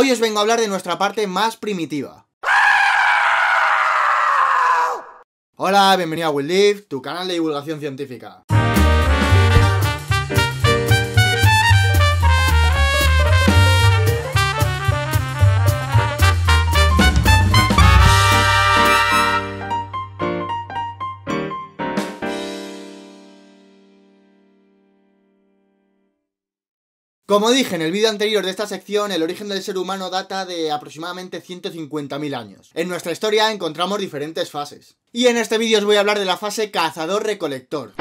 Hoy os vengo a hablar de nuestra parte más primitiva. Hola, bienvenido a Live, tu canal de divulgación científica. Como dije en el vídeo anterior de esta sección, el origen del ser humano data de aproximadamente 150.000 años. En nuestra historia encontramos diferentes fases. Y en este vídeo os voy a hablar de la fase cazador-recolector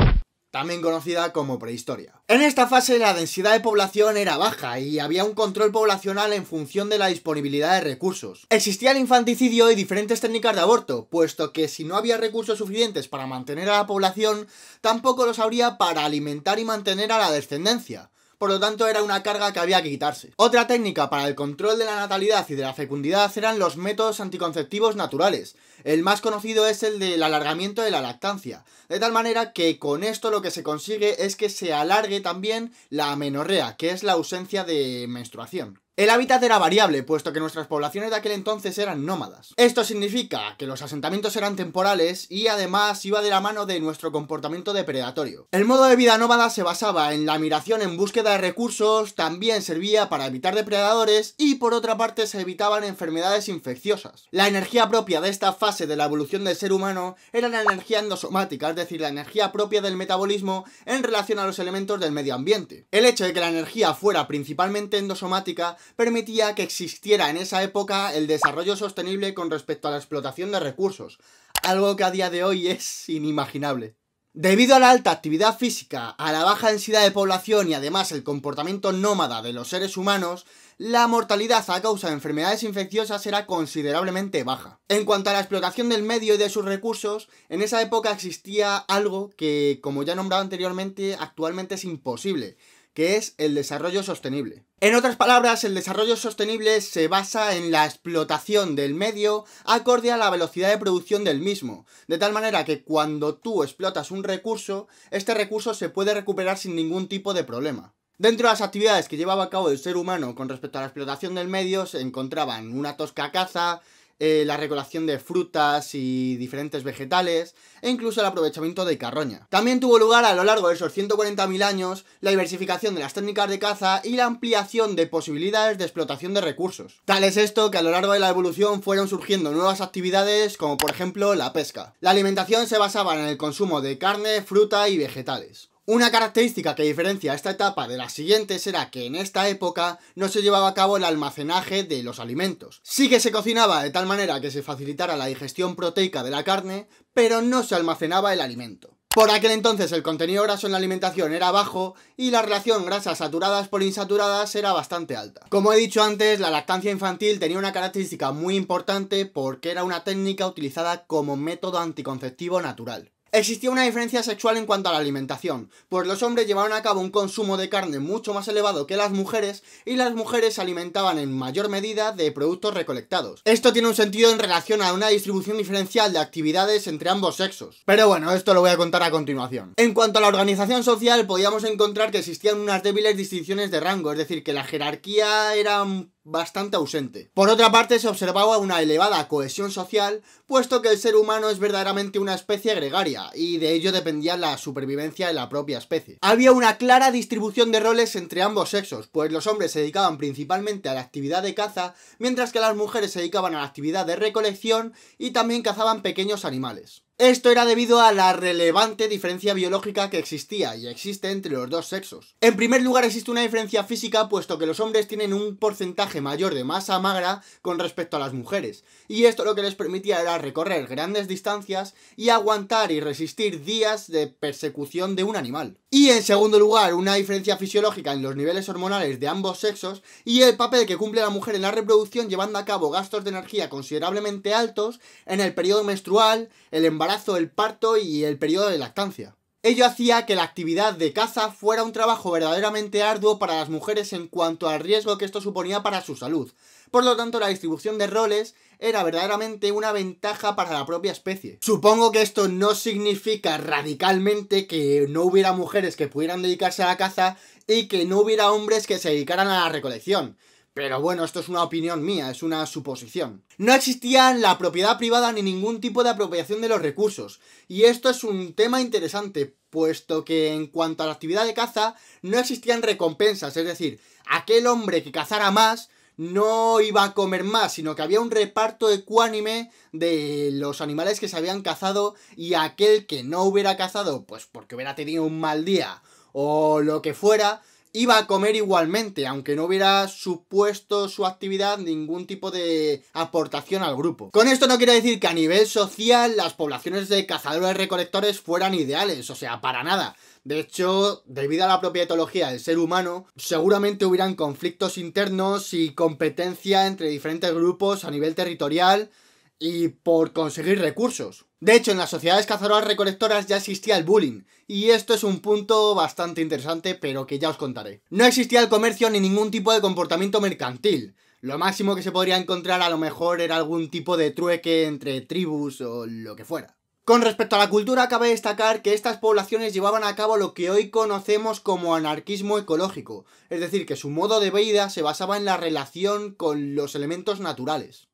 también conocida como prehistoria. En esta fase la densidad de población era baja y había un control poblacional en función de la disponibilidad de recursos. Existía el infanticidio y diferentes técnicas de aborto, puesto que si no había recursos suficientes para mantener a la población, tampoco los habría para alimentar y mantener a la descendencia por lo tanto era una carga que había que quitarse. Otra técnica para el control de la natalidad y de la fecundidad eran los métodos anticonceptivos naturales. El más conocido es el del alargamiento de la lactancia, de tal manera que con esto lo que se consigue es que se alargue también la amenorrea, que es la ausencia de menstruación. El hábitat era variable, puesto que nuestras poblaciones de aquel entonces eran nómadas. Esto significa que los asentamientos eran temporales y además iba de la mano de nuestro comportamiento depredatorio. El modo de vida nómada se basaba en la migración en búsqueda de recursos, también servía para evitar depredadores y por otra parte se evitaban enfermedades infecciosas. La energía propia de esta fase de la evolución del ser humano era la energía endosomática, es decir, la energía propia del metabolismo en relación a los elementos del medio ambiente. El hecho de que la energía fuera principalmente endosomática permitía que existiera en esa época el desarrollo sostenible con respecto a la explotación de recursos, algo que a día de hoy es inimaginable. Debido a la alta actividad física, a la baja densidad de población y además el comportamiento nómada de los seres humanos, la mortalidad a causa de enfermedades infecciosas era considerablemente baja. En cuanto a la explotación del medio y de sus recursos, en esa época existía algo que, como ya nombrado anteriormente, actualmente es imposible, que es el desarrollo sostenible. En otras palabras, el desarrollo sostenible se basa en la explotación del medio acorde a la velocidad de producción del mismo, de tal manera que cuando tú explotas un recurso, este recurso se puede recuperar sin ningún tipo de problema. Dentro de las actividades que llevaba a cabo el ser humano con respecto a la explotación del medio se encontraban una tosca caza, eh, la recolección de frutas y diferentes vegetales, e incluso el aprovechamiento de carroña. También tuvo lugar a lo largo de esos 140.000 años la diversificación de las técnicas de caza y la ampliación de posibilidades de explotación de recursos. Tal es esto que a lo largo de la evolución fueron surgiendo nuevas actividades como por ejemplo la pesca. La alimentación se basaba en el consumo de carne, fruta y vegetales. Una característica que diferencia esta etapa de las siguientes era que en esta época no se llevaba a cabo el almacenaje de los alimentos. Sí que se cocinaba de tal manera que se facilitara la digestión proteica de la carne, pero no se almacenaba el alimento. Por aquel entonces el contenido graso en la alimentación era bajo y la relación grasas saturadas por insaturadas era bastante alta. Como he dicho antes, la lactancia infantil tenía una característica muy importante porque era una técnica utilizada como método anticonceptivo natural. Existía una diferencia sexual en cuanto a la alimentación, pues los hombres llevaron a cabo un consumo de carne mucho más elevado que las mujeres y las mujeres se alimentaban en mayor medida de productos recolectados. Esto tiene un sentido en relación a una distribución diferencial de actividades entre ambos sexos. Pero bueno, esto lo voy a contar a continuación. En cuanto a la organización social, podíamos encontrar que existían unas débiles distinciones de rango, es decir, que la jerarquía era un bastante ausente. Por otra parte, se observaba una elevada cohesión social, puesto que el ser humano es verdaderamente una especie gregaria, y de ello dependía la supervivencia de la propia especie. Había una clara distribución de roles entre ambos sexos, pues los hombres se dedicaban principalmente a la actividad de caza, mientras que las mujeres se dedicaban a la actividad de recolección y también cazaban pequeños animales. Esto era debido a la relevante diferencia biológica que existía y existe entre los dos sexos. En primer lugar existe una diferencia física puesto que los hombres tienen un porcentaje mayor de masa magra con respecto a las mujeres, y esto lo que les permitía era recorrer grandes distancias y aguantar y resistir días de persecución de un animal. Y en segundo lugar, una diferencia fisiológica en los niveles hormonales de ambos sexos y el papel que cumple la mujer en la reproducción llevando a cabo gastos de energía considerablemente altos en el periodo menstrual, el embarazo el parto y el periodo de lactancia. Ello hacía que la actividad de caza fuera un trabajo verdaderamente arduo para las mujeres en cuanto al riesgo que esto suponía para su salud. Por lo tanto, la distribución de roles era verdaderamente una ventaja para la propia especie. Supongo que esto no significa radicalmente que no hubiera mujeres que pudieran dedicarse a la caza y que no hubiera hombres que se dedicaran a la recolección. Pero bueno, esto es una opinión mía, es una suposición. No existía la propiedad privada ni ningún tipo de apropiación de los recursos, y esto es un tema interesante, puesto que en cuanto a la actividad de caza, no existían recompensas, es decir, aquel hombre que cazara más no iba a comer más, sino que había un reparto ecuánime de los animales que se habían cazado y aquel que no hubiera cazado, pues porque hubiera tenido un mal día o lo que fuera, iba a comer igualmente, aunque no hubiera supuesto su actividad ningún tipo de aportación al grupo. Con esto no quiero decir que a nivel social las poblaciones de cazadores recolectores fueran ideales, o sea, para nada. De hecho, debido a la propia etología del ser humano, seguramente hubieran conflictos internos y competencia entre diferentes grupos a nivel territorial, y por conseguir recursos. De hecho, en las sociedades cazadoras recolectoras ya existía el bullying, y esto es un punto bastante interesante, pero que ya os contaré. No existía el comercio ni ningún tipo de comportamiento mercantil. Lo máximo que se podría encontrar a lo mejor era algún tipo de trueque entre tribus o lo que fuera. Con respecto a la cultura, cabe destacar que estas poblaciones llevaban a cabo lo que hoy conocemos como anarquismo ecológico, es decir, que su modo de vida se basaba en la relación con los elementos naturales.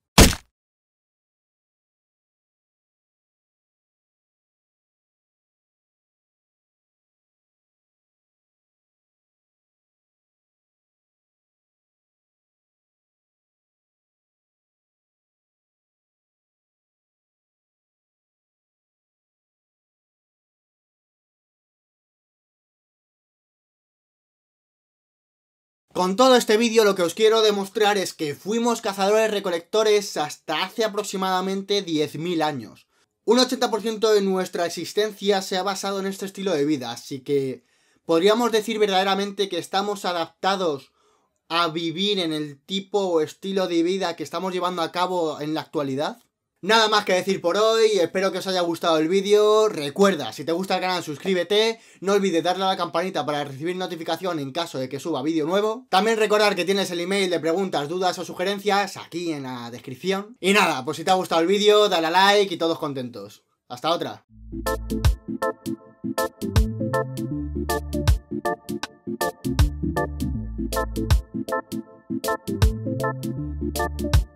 Con todo este vídeo lo que os quiero demostrar es que fuimos cazadores recolectores hasta hace aproximadamente 10.000 años. Un 80% de nuestra existencia se ha basado en este estilo de vida, así que podríamos decir verdaderamente que estamos adaptados a vivir en el tipo o estilo de vida que estamos llevando a cabo en la actualidad. Nada más que decir por hoy, espero que os haya gustado el vídeo, recuerda, si te gusta el canal suscríbete, no olvides darle a la campanita para recibir notificación en caso de que suba vídeo nuevo, también recordar que tienes el email de preguntas, dudas o sugerencias aquí en la descripción, y nada, pues si te ha gustado el vídeo, dale a like y todos contentos. Hasta otra.